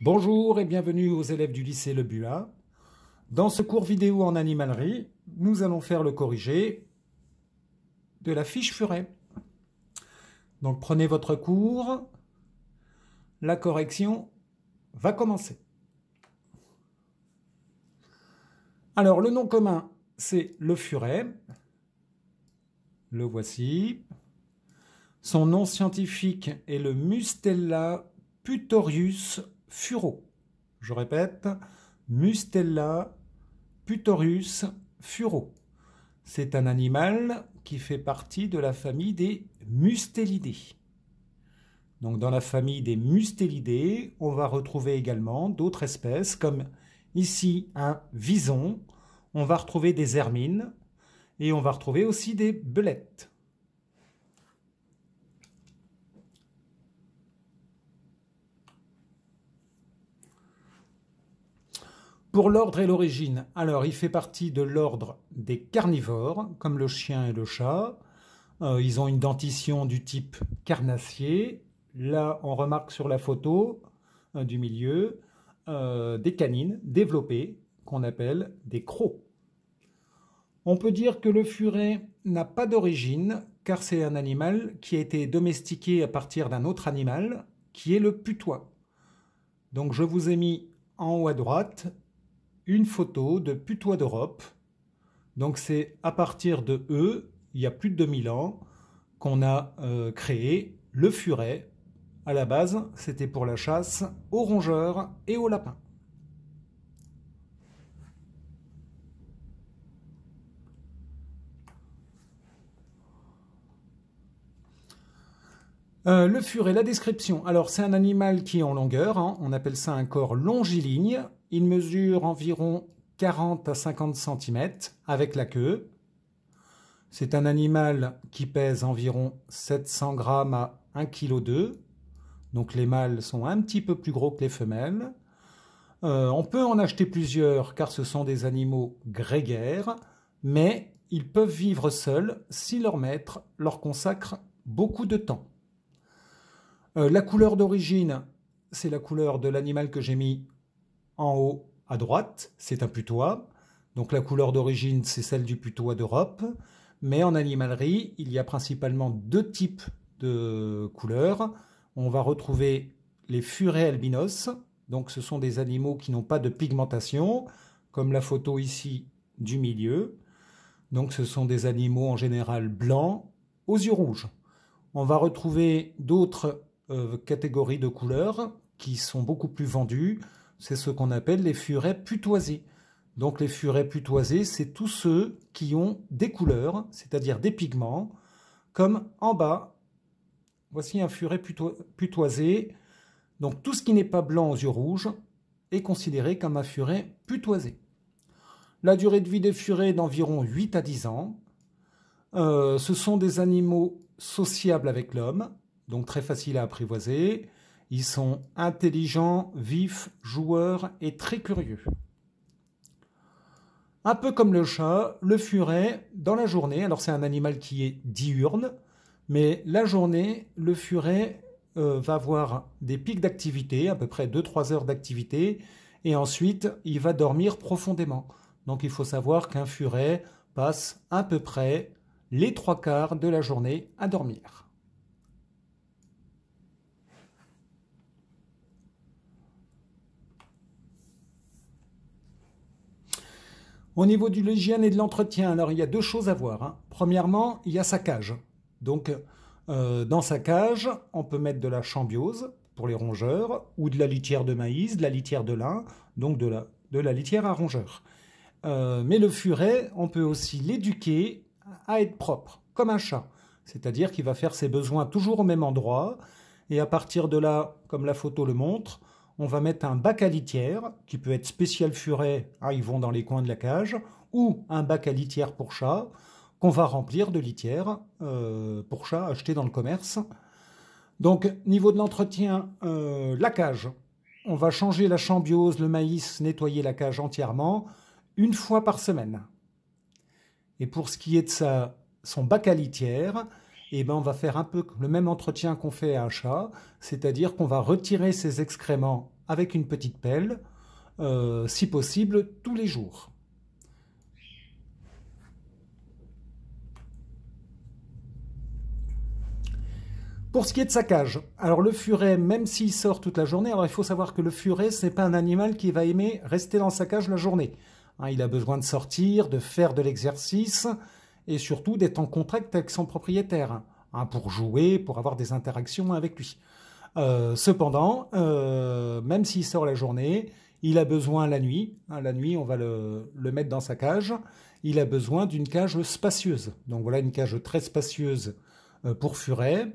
Bonjour et bienvenue aux élèves du lycée Le Dans ce cours vidéo en animalerie, nous allons faire le corrigé de la fiche furet. Donc prenez votre cours, la correction va commencer. Alors le nom commun, c'est le furet. Le voici. Son nom scientifique est le Mustella putorius Furo. Je répète, Mustella putorius furo. C'est un animal qui fait partie de la famille des mustélidés. Donc dans la famille des mustélidés, on va retrouver également d'autres espèces comme ici un vison, on va retrouver des hermines et on va retrouver aussi des belettes. Pour l'ordre et l'origine, alors il fait partie de l'ordre des carnivores, comme le chien et le chat. Euh, ils ont une dentition du type carnassier. Là, on remarque sur la photo euh, du milieu euh, des canines développées qu'on appelle des crocs. On peut dire que le furet n'a pas d'origine car c'est un animal qui a été domestiqué à partir d'un autre animal qui est le putois. Donc je vous ai mis en haut à droite une photo de Putois d'Europe. Donc c'est à partir de eux, il y a plus de 2000 ans, qu'on a euh, créé le furet. À la base, c'était pour la chasse aux rongeurs et aux lapins. Euh, le furet, la description. Alors, c'est un animal qui est en longueur. Hein. On appelle ça un corps longiligne, il mesure environ 40 à 50 cm avec la queue. C'est un animal qui pèse environ 700 grammes à 1 kg. Donc les mâles sont un petit peu plus gros que les femelles. Euh, on peut en acheter plusieurs car ce sont des animaux grégaires, mais ils peuvent vivre seuls si leur maître leur consacre beaucoup de temps. Euh, la couleur d'origine, c'est la couleur de l'animal que j'ai mis en haut à droite, c'est un putois. Donc la couleur d'origine, c'est celle du putois d'Europe. Mais en animalerie, il y a principalement deux types de couleurs. On va retrouver les furets albinos. Donc ce sont des animaux qui n'ont pas de pigmentation, comme la photo ici du milieu. Donc ce sont des animaux en général blancs aux yeux rouges. On va retrouver d'autres euh, catégories de couleurs qui sont beaucoup plus vendues, c'est ce qu'on appelle les furets putoisés. Donc les furets putoisés, c'est tous ceux qui ont des couleurs, c'est-à-dire des pigments, comme en bas. Voici un furet putoisé. Donc tout ce qui n'est pas blanc aux yeux rouges est considéré comme un furet putoisé. La durée de vie des furets est d'environ 8 à 10 ans. Euh, ce sont des animaux sociables avec l'homme, donc très faciles à apprivoiser. Ils sont intelligents, vifs, joueurs et très curieux. Un peu comme le chat, le furet, dans la journée, alors c'est un animal qui est diurne, mais la journée, le furet euh, va avoir des pics d'activité, à peu près 2-3 heures d'activité, et ensuite il va dormir profondément. Donc il faut savoir qu'un furet passe à peu près les trois quarts de la journée à dormir. Au niveau du l'hygiène et de l'entretien, alors il y a deux choses à voir. Hein. Premièrement, il y a sa cage. Donc, euh, dans sa cage, on peut mettre de la chambiose pour les rongeurs, ou de la litière de maïs, de la litière de lin, donc de la, litière à rongeurs. Euh, mais le furet, on peut aussi l'éduquer à être propre, comme un chat. C'est-à-dire qu'il va faire ses besoins toujours au même endroit, et à partir de là, comme la photo le montre, on va mettre un bac à litière, qui peut être spécial furet, ah, ils vont dans les coins de la cage, ou un bac à litière pour chat, qu'on va remplir de litière euh, pour chat acheté dans le commerce. Donc, niveau de l'entretien, euh, la cage. On va changer la chambiose, le maïs, nettoyer la cage entièrement, une fois par semaine. Et pour ce qui est de son bac à litière, eh ben, on va faire un peu le même entretien qu'on fait à un chat, c'est-à-dire qu'on va retirer ses excréments avec une petite pelle, euh, si possible tous les jours. Pour ce qui est de sa cage, alors le furet, même s'il sort toute la journée, alors il faut savoir que le furet, n'est pas un animal qui va aimer rester dans sa cage la journée. Hein, il a besoin de sortir, de faire de l'exercice, et surtout d'être en contact avec son propriétaire hein, pour jouer, pour avoir des interactions avec lui. Euh, cependant, euh, même s'il sort la journée, il a besoin la nuit, hein, la nuit on va le, mettre dans sa cage, il a besoin d'une cage spacieuse. Donc voilà une cage très spacieuse euh, pour furet.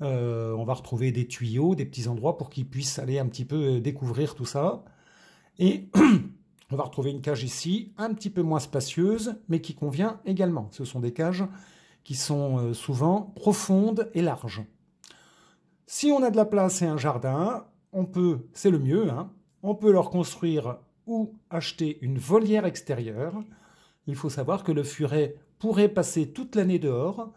on va retrouver des tuyaux, des petits endroits pour qu'il puisse aller un petit peu découvrir tout ça. Et On va retrouver une cage ici, un petit peu moins spacieuse, mais qui convient également. Ce sont des cages qui sont euh, souvent profondes et larges. Si on a de la place et un jardin, on peut, c'est le mieux, hein, on peut leur construire ou acheter une volière extérieure. Il faut savoir que le furet pourrait passer toute l'année dehors,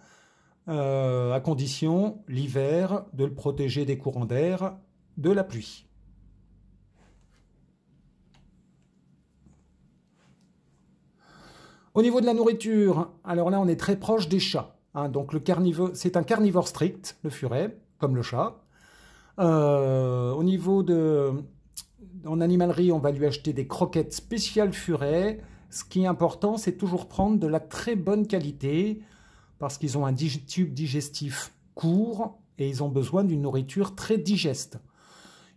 euh, à condition, l'hiver, de le protéger des courants d'air, de la pluie. Au niveau de la nourriture, alors là on est très proche des chats. Hein. donc le carnivore, c'est un carnivore strict, le furet, comme le chat. Euh, au niveau de, en animalerie, on va lui acheter des croquettes spéciales furet. Ce qui est important, c'est toujours prendre de la très bonne qualité parce qu'ils ont un tube digestif court et ils ont besoin d'une nourriture très digeste.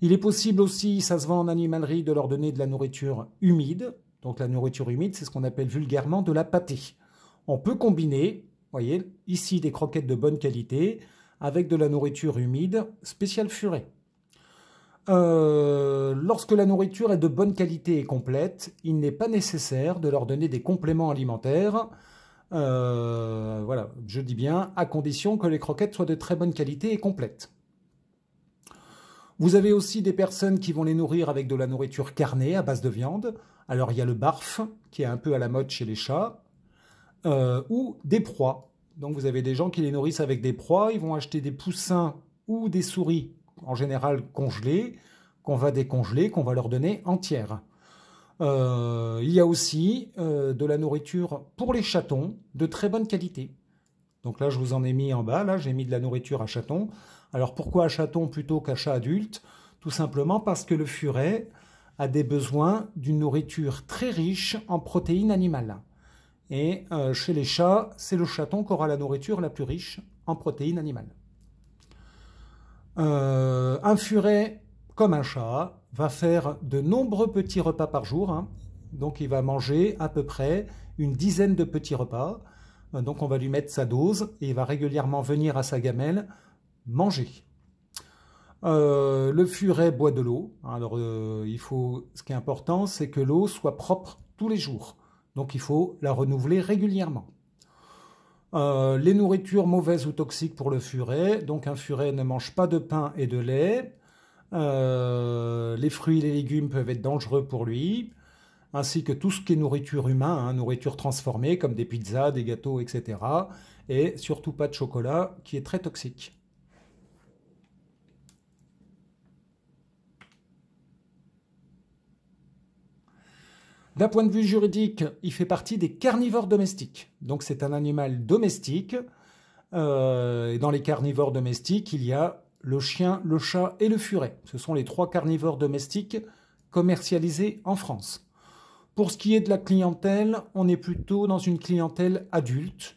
Il est possible aussi, ça se vend en animalerie, de leur donner de la nourriture humide, donc la nourriture humide, c'est ce qu'on appelle vulgairement de la pâtée. On peut combiner, voyez, ici des croquettes de bonne qualité avec de la nourriture humide spéciale furet. Euh, lorsque la nourriture est de bonne qualité et complète, il n'est pas nécessaire de leur donner des compléments alimentaires. Euh, voilà, je dis bien, à condition que les croquettes soient de très bonne qualité et complètes. Vous avez aussi des personnes qui vont les nourrir avec de la nourriture carnée à base de viande. Alors il y a le barf, qui est un peu à la mode chez les chats, euh, ou des proies. Donc vous avez des gens qui les nourrissent avec des proies, ils vont acheter des poussins ou des souris, en général congelés, qu'on va décongeler, qu'on va leur donner entière. Euh, il y a aussi euh, de la nourriture pour les chatons de très bonne qualité. Donc là, je vous en ai mis en bas, là j'ai mis de la nourriture à chatons. Alors pourquoi à chatons plutôt qu'à chat adulte Tout simplement parce que le furet, a des besoins d'une nourriture très riche en protéines animales. Et euh, chez les chats, c'est le chaton qui aura la nourriture la plus riche en protéines animales. Euh, un furet, comme un chat, va faire de nombreux petits repas par jour. Hein. Donc il va manger à peu près une dizaine de petits repas. Euh, donc on va lui mettre sa dose et il va régulièrement venir à sa gamelle manger. Euh, le furet boit de l'eau. Alors, euh, il faut, ce qui est important, c'est que l'eau soit propre tous les jours. Donc, il faut la renouveler régulièrement. Euh, les nourritures mauvaises ou toxiques pour le furet. Donc, un furet ne mange pas de pain et de lait. les fruits et les légumes peuvent être dangereux pour lui, ainsi que tout ce qui est nourriture humaine, hein, nourriture transformée comme des pizzas, des gâteaux, etc. Et surtout pas de chocolat qui est très toxique. D'un point de vue juridique, il fait partie des carnivores domestiques. Donc c'est un animal domestique. Euh, et dans les carnivores domestiques, il y a le chien, le chat et le furet. Ce sont les trois carnivores domestiques commercialisés en France. Pour ce qui est de la clientèle, on est plutôt dans une clientèle adulte,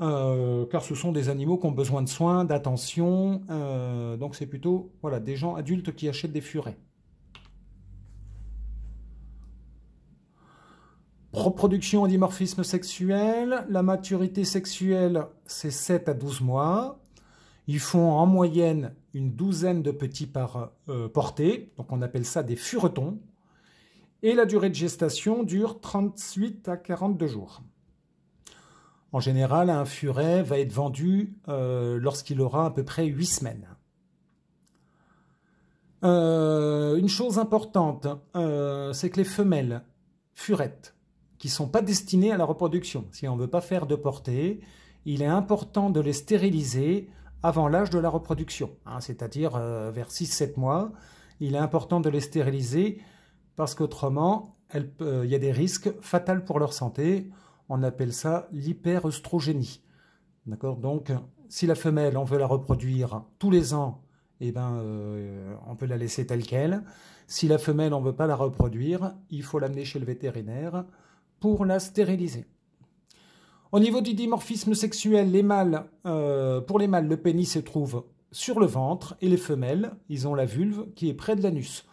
euh, car ce sont des animaux qui ont besoin de soins, d'attention. Euh, donc c'est plutôt voilà, des gens adultes qui achètent des furets. Reproduction en dimorphisme sexuel. La maturité sexuelle, c'est 7 à 12 mois. Ils font en moyenne une douzaine de petits par euh, portée, donc on appelle ça des furetons. Et la durée de gestation dure 38 à 42 jours. En général, un furet va être vendu euh, lorsqu'il aura à peu près 8 semaines. Euh, une chose importante, c'est que les femelles furettes qui sont pas destinés à la reproduction. Si on veut pas faire de portée, il est important de les stériliser avant l'âge de la reproduction, hein, c'est-à-dire euh, vers 6-7 mois. Il est important de les stériliser parce qu'autrement, euh, il y a des risques fatals pour leur santé. On appelle ça l'hyperœstrogénie. D'accord Donc, si la femelle, on veut la reproduire tous les ans, eh ben, euh, on peut la laisser telle qu'elle. Si la femelle, on veut pas la reproduire, il faut l'amener chez le vétérinaire pour la stériliser. Au niveau du dimorphisme sexuel, les mâles, euh, pour les mâles, le pénis se trouve sur le ventre et les femelles, ils ont la vulve qui est près de l'anus.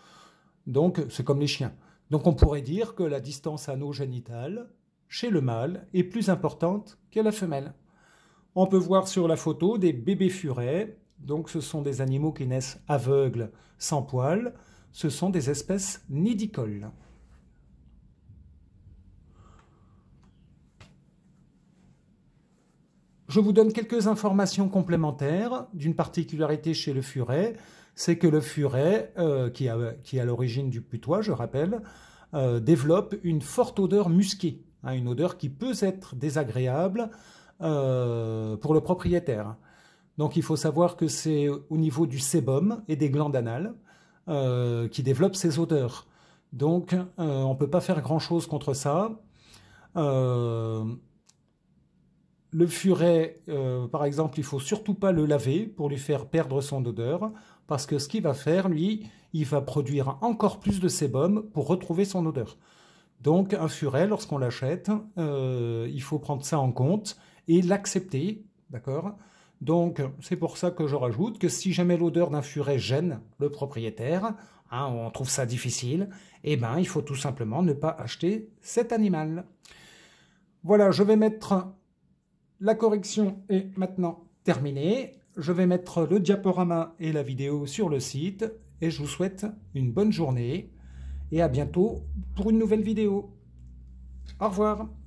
Donc, c'est comme les chiens. Donc, on pourrait dire que la distance anogénitale chez le mâle est plus importante que la femelle. On peut voir sur la photo des bébés furets. Donc, ce sont des animaux qui naissent aveugles, sans poils. Ce sont des espèces nidicoles. Je vous donne quelques informations complémentaires d'une particularité chez le furet, c'est que le furet, euh, qui, est à l'origine du putois, je rappelle, euh, développe une forte odeur musquée, hein, une odeur qui peut être désagréable euh, pour le propriétaire. Donc il faut savoir que c'est au niveau du sébum et des glandes anales qui développent ces odeurs. Donc on ne peut pas faire grand-chose contre ça. Le furet, euh, par exemple, il faut surtout pas le laver pour lui faire perdre son odeur, parce que ce qu'il va faire, lui, il va produire encore plus de sébum pour retrouver son odeur. Donc un furet, lorsqu'on l'achète, euh, il faut prendre ça en compte et l'accepter, d'accord Donc c'est pour ça que je rajoute que si jamais l'odeur d'un furet gêne le propriétaire, hein, on trouve ça difficile, eh ben il faut tout simplement ne pas acheter cet animal. Voilà, je vais mettre la correction est maintenant terminée. Je vais mettre le diaporama et la vidéo sur le site et je vous souhaite une bonne journée et à bientôt pour une nouvelle vidéo. Au revoir